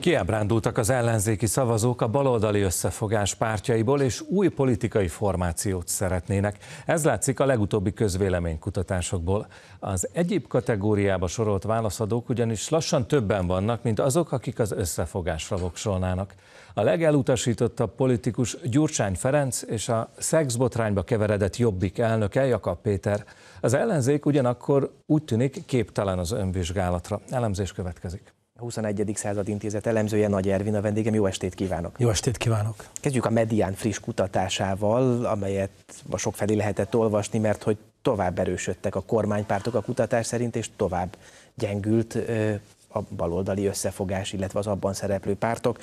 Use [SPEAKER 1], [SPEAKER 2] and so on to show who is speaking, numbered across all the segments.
[SPEAKER 1] Kiábrándultak az ellenzéki szavazók a baloldali összefogás pártjaiból, és új politikai formációt szeretnének. Ez látszik a legutóbbi közvéleménykutatásokból. Az egyéb kategóriába sorolt válaszadók ugyanis lassan többen vannak, mint azok, akik az összefogásra voksolnának. A legelutasítottabb politikus Gyurcsány Ferenc és a szexbotrányba keveredett jobbik elnöke Jakab Péter. Az ellenzék
[SPEAKER 2] ugyanakkor úgy tűnik képtelen az önvizsgálatra. Elemzés következik. A 21. század intézet elemzője Nagy Ervin a vendégem. Jó estét kívánok!
[SPEAKER 1] Jó estét kívánok!
[SPEAKER 2] Kezdjük a Medián friss kutatásával, amelyet ma sokfelé lehetett olvasni, mert hogy tovább erősödtek a kormánypártok a kutatás szerint, és tovább gyengült a baloldali összefogás, illetve az abban szereplő pártok.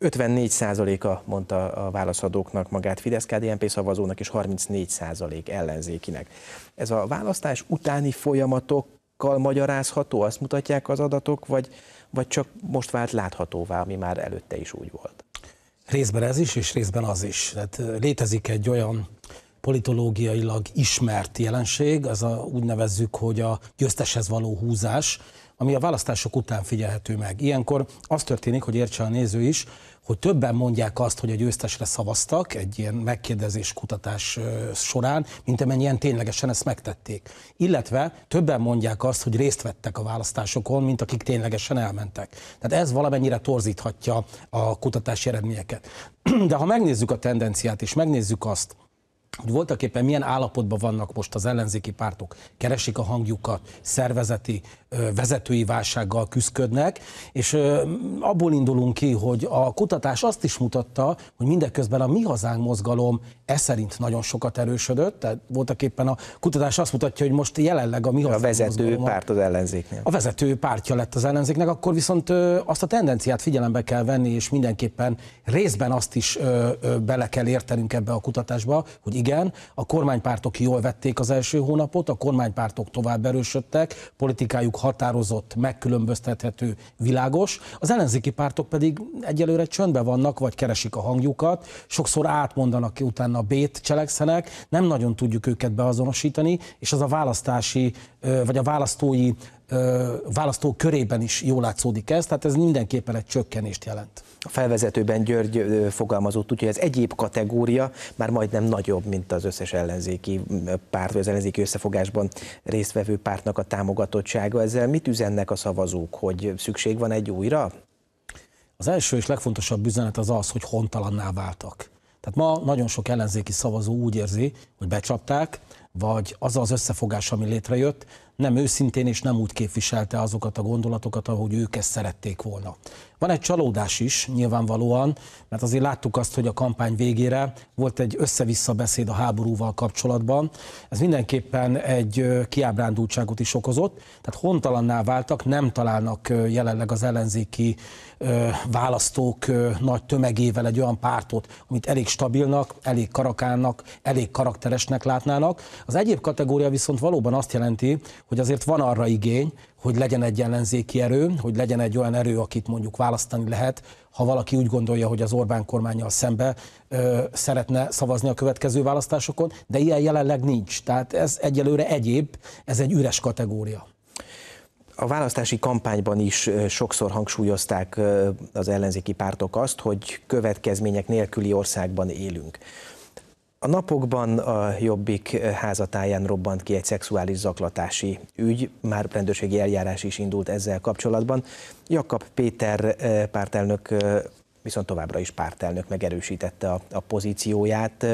[SPEAKER 2] 54%-a mondta a válaszadóknak magát fidesz KDNP szavazónak, és 34% ellenzékinek. Ez a választás utáni folyamatok adatokkal magyarázható, azt mutatják az adatok, vagy, vagy csak most vált láthatóvá, ami már előtte is úgy volt?
[SPEAKER 1] Részben ez is, és részben az is. Tehát létezik egy olyan politológiailag ismert jelenség, az a, úgy nevezzük, hogy a győzteshez való húzás, ami a választások után figyelhető meg. Ilyenkor az történik, hogy értse a néző is, hogy többen mondják azt, hogy a győztesre szavaztak egy ilyen megkérdezés kutatás során, mint amennyien ténylegesen ezt megtették. Illetve többen mondják azt, hogy részt vettek a választásokon, mint akik ténylegesen elmentek. Tehát ez valamennyire torzíthatja a kutatási eredményeket. De ha megnézzük a tendenciát, és megnézzük azt, hogy voltak éppen milyen állapotban vannak most az ellenzéki pártok, keresik a hangjukat, szervezeti, vezetői válsággal küzdködnek, és abból indulunk ki, hogy a kutatás azt is mutatta, hogy mindeközben a Mi Hazánk mozgalom e szerint nagyon sokat erősödött, tehát voltak éppen a kutatás azt mutatja, hogy most jelenleg a Mi
[SPEAKER 2] Hazánk A vezető párt az ellenzéknél.
[SPEAKER 1] A vezető pártja lett az ellenzéknek, akkor viszont azt a tendenciát figyelembe kell venni, és mindenképpen részben azt is bele kell értenünk ebbe a kutatásba, hogy igen, a kormánypártok jól vették az első hónapot, a kormánypártok tovább erősödtek, politikájuk határozott, megkülönböztethető, világos, az ellenzéki pártok pedig egyelőre csöndben vannak, vagy keresik a hangjukat, sokszor átmondanak utána a bét cselekszenek, nem nagyon tudjuk őket beazonosítani, és az a választási, vagy a választói választó körében is jól látszódik ez, tehát ez mindenképpen egy csökkenést jelent.
[SPEAKER 2] A felvezetőben György fogalmazott úgyhogy hogy az egyéb kategória már majdnem nagyobb, mint az összes ellenzéki párt, vagy az ellenzéki összefogásban résztvevő pártnak a támogatottsága. Ezzel mit üzennek a szavazók, hogy szükség van egy újra?
[SPEAKER 1] Az első és legfontosabb üzenet az az, hogy hontalanná váltak. Tehát ma nagyon sok ellenzéki szavazó úgy érzi, hogy becsapták, vagy az az összefogás, ami létrejött, nem őszintén és nem úgy képviselte azokat a gondolatokat, ahogy ők ezt szerették volna. Van egy csalódás is nyilvánvalóan, mert azért láttuk azt, hogy a kampány végére volt egy össze-vissza beszéd a háborúval kapcsolatban. Ez mindenképpen egy kiábrándultságot is okozott, tehát hontalanná váltak, nem találnak jelenleg az ellenzéki választók nagy tömegével egy olyan pártot, amit elég stabilnak, elég karakának, elég karakteresnek látnának. Az egyéb kategória viszont valóban azt jelenti, hogy azért van arra igény, hogy legyen egy ellenzéki erő, hogy legyen egy olyan erő, akit mondjuk választani lehet, ha valaki úgy gondolja, hogy az Orbán kormányjal szembe ö, szeretne szavazni a következő választásokon, de ilyen jelenleg nincs. Tehát ez egyelőre egyéb, ez egy üres kategória
[SPEAKER 2] a választási kampányban is sokszor hangsúlyozták az ellenzéki pártok azt, hogy következmények nélküli országban élünk. A napokban a Jobbik eh, házatáján robbant ki egy szexuális zaklatási ügy, már rendőrségi eljárás is indult ezzel kapcsolatban. Jakab Péter eh, pártelnök eh, viszont továbbra is pártelnök megerősítette a, a pozícióját.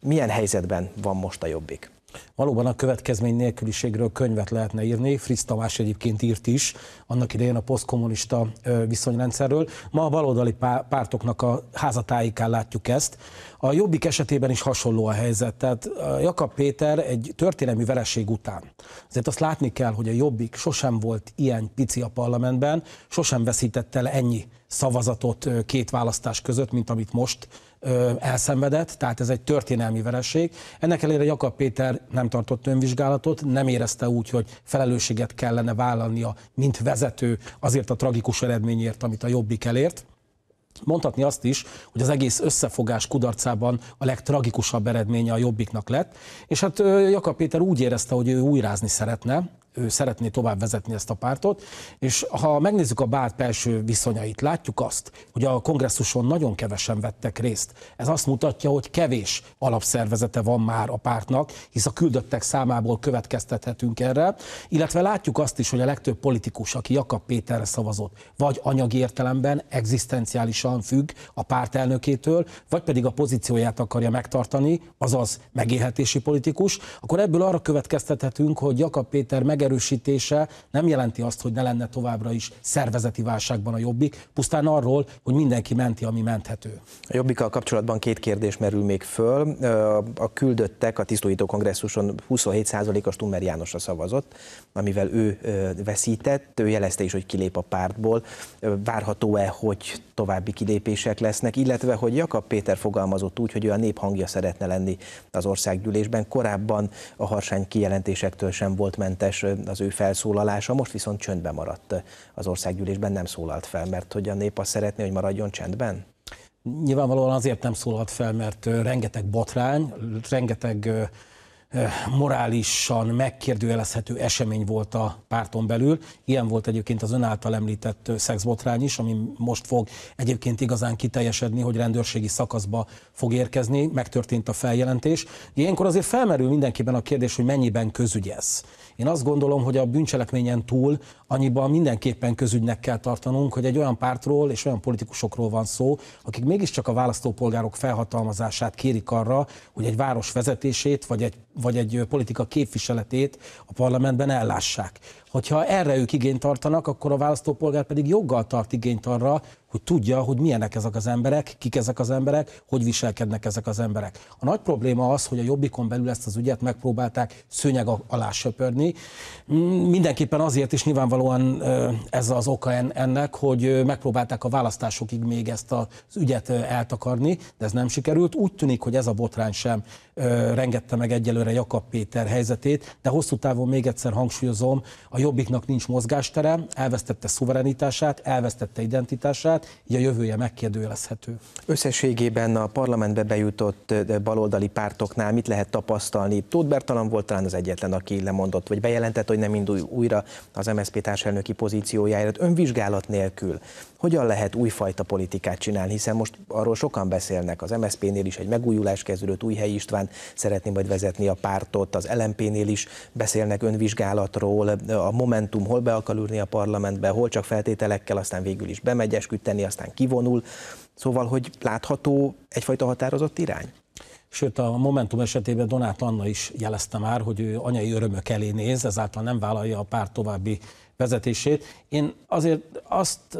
[SPEAKER 2] Milyen helyzetben van most a Jobbik? Valóban a következmény nélküliségről könyvet
[SPEAKER 1] lehetne írni, Fritz Tamás egyébként írt is, annak idején a posztkommunista viszonyrendszerről. Ma a baloldali pártoknak a házatáikán látjuk ezt. A Jobbik esetében is hasonló a helyzet. Tehát Jakab Péter egy történelmi vereség után. Azért azt látni kell, hogy a Jobbik sosem volt ilyen pici a parlamentben, sosem veszített el ennyi szavazatot két választás között, mint amit most elszenvedett, tehát ez egy történelmi vereség. Ennek ellenére Jakab Péter nem tartott önvizsgálatot, nem érezte úgy, hogy felelősséget kellene vállalnia, mint vezető azért a tragikus eredményért, amit a Jobbik elért. Mondhatni azt is, hogy az egész összefogás kudarcában a legtragikusabb eredménye a Jobbiknak lett, és hát Jakab Péter úgy érezte, hogy ő újrázni szeretne, ő szeretné tovább vezetni ezt a pártot, és ha megnézzük a bárt belső viszonyait, látjuk azt, hogy a kongresszuson nagyon kevesen vettek részt. Ez azt mutatja, hogy kevés alapszervezete van már a pártnak, hisz a küldöttek számából következtethetünk erre, illetve látjuk azt is, hogy a legtöbb politikus, aki Jakab Péterre szavazott, vagy anyagi értelemben, egzisztenciálisan függ a párt elnökétől, vagy pedig a pozícióját akarja megtartani, azaz megélhetési politikus, akkor ebből arra következtethetünk, hogy Jakab Péter meg megerősítése nem jelenti azt, hogy ne lenne továbbra is szervezeti válságban a jobbik, pusztán arról, hogy mindenki menti, ami menthető.
[SPEAKER 2] A jobbikkal kapcsolatban két kérdés merül még föl. A küldöttek a tisztóító kongresszuson 27%-os Tumer Jánosra szavazott, amivel ő veszített, ő jelezte is, hogy kilép a pártból. Várható-e, hogy további kilépések lesznek, illetve hogy Jakab Péter fogalmazott úgy, hogy ő a nép hangja szeretne lenni az országgyűlésben. Korábban a harsány kijelentésektől sem volt mentes az ő felszólalása, most viszont csöndben maradt az országgyűlésben, nem szólalt fel, mert hogy a nép azt szeretné, hogy maradjon csendben?
[SPEAKER 1] Nyilvánvalóan azért nem szólalt fel, mert rengeteg botrány, rengeteg Eh, morálisan megkérdőjelezhető esemény volt a párton belül. Ilyen volt egyébként az ön által említett eh, szexbotrány is, ami most fog egyébként igazán kiteljesedni, hogy rendőrségi szakaszba fog érkezni, megtörtént a feljelentés. Ilyenkor azért felmerül mindenkiben a kérdés, hogy mennyiben ez. Én azt gondolom, hogy a bűncselekményen túl annyiban mindenképpen közügynek kell tartanunk, hogy egy olyan pártról és olyan politikusokról van szó, akik mégiscsak a választópolgárok felhatalmazását kérik arra, hogy egy város vezetését vagy egy vagy egy politika képviseletét a parlamentben ellássák. Hogyha erre ők igényt tartanak, akkor a választópolgár pedig joggal tart igényt arra, hogy tudja, hogy milyenek ezek az emberek, kik ezek az emberek, hogy viselkednek ezek az emberek. A nagy probléma az, hogy a jobbikon belül ezt az ügyet megpróbálták szőnyeg alá söpörni. Mindenképpen azért is nyilvánvalóan ez az oka ennek, hogy megpróbálták a választásokig még ezt az ügyet eltakarni, de ez nem sikerült. Úgy tűnik, hogy ez a botrány sem rengette meg egyelőre Jakab Péter helyzetét, de hosszú távon még egyszer hangsúlyozom, a jobbiknak nincs mozgástere, elvesztette szuverenitását, elvesztette identitását, munkáját, így a jövője megkérdőjelezhető.
[SPEAKER 2] Összességében a parlamentbe bejutott baloldali pártoknál mit lehet tapasztalni? Tóth Bertalan volt talán az egyetlen, aki lemondott, vagy bejelentett, hogy nem indul újra az MSZP társelnöki pozíciójáért önvizsgálat nélkül. Hogyan lehet újfajta politikát csinálni, hiszen most arról sokan beszélnek, az MSZP-nél is egy megújulás kezdődött, Újhelyi István szeretné majd vezetni a pártot, az LMP-nél is beszélnek önvizsgálatról, a Momentum hol be akar ülni a parlamentbe, hol csak feltételekkel, aztán végül is bemegy esküdt tenni, aztán kivonul. Szóval, hogy látható egyfajta határozott irány? Sőt,
[SPEAKER 1] a Momentum esetében Donát Anna is jelezte már, hogy ő anyai örömök elé néz, ezáltal nem vállalja a párt további vezetését. Én azért azt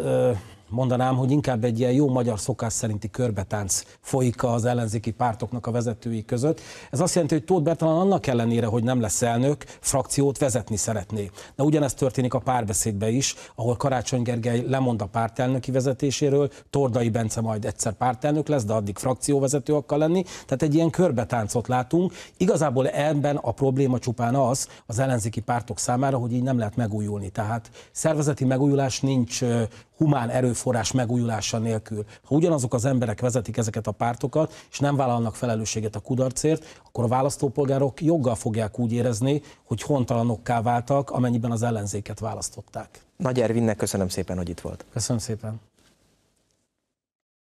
[SPEAKER 1] mondanám, hogy inkább egy ilyen jó magyar szokás szerinti körbetánc folyik az ellenzéki pártoknak a vezetői között. Ez azt jelenti, hogy Tóth Bertalan annak ellenére, hogy nem lesz elnök, frakciót vezetni szeretné. De ugyanezt történik a párbeszédbe is, ahol Karácsony Gergely lemond a pártelnöki vezetéséről, Tordai Bence majd egyszer pártelnök lesz, de addig frakcióvezető akar lenni. Tehát egy ilyen körbetáncot látunk. Igazából ebben a probléma csupán az az ellenzéki pártok számára, hogy így nem lehet megújulni. Tehát szervezeti megújulás nincs humán erőforrás megújulása nélkül. Ha ugyanazok az emberek vezetik ezeket a pártokat, és nem vállalnak felelősséget a kudarcért, akkor a választópolgárok joggal fogják úgy érezni, hogy hontalanokká váltak, amennyiben az ellenzéket választották.
[SPEAKER 2] Nagy Ervinnek köszönöm szépen, hogy itt volt. Köszönöm szépen.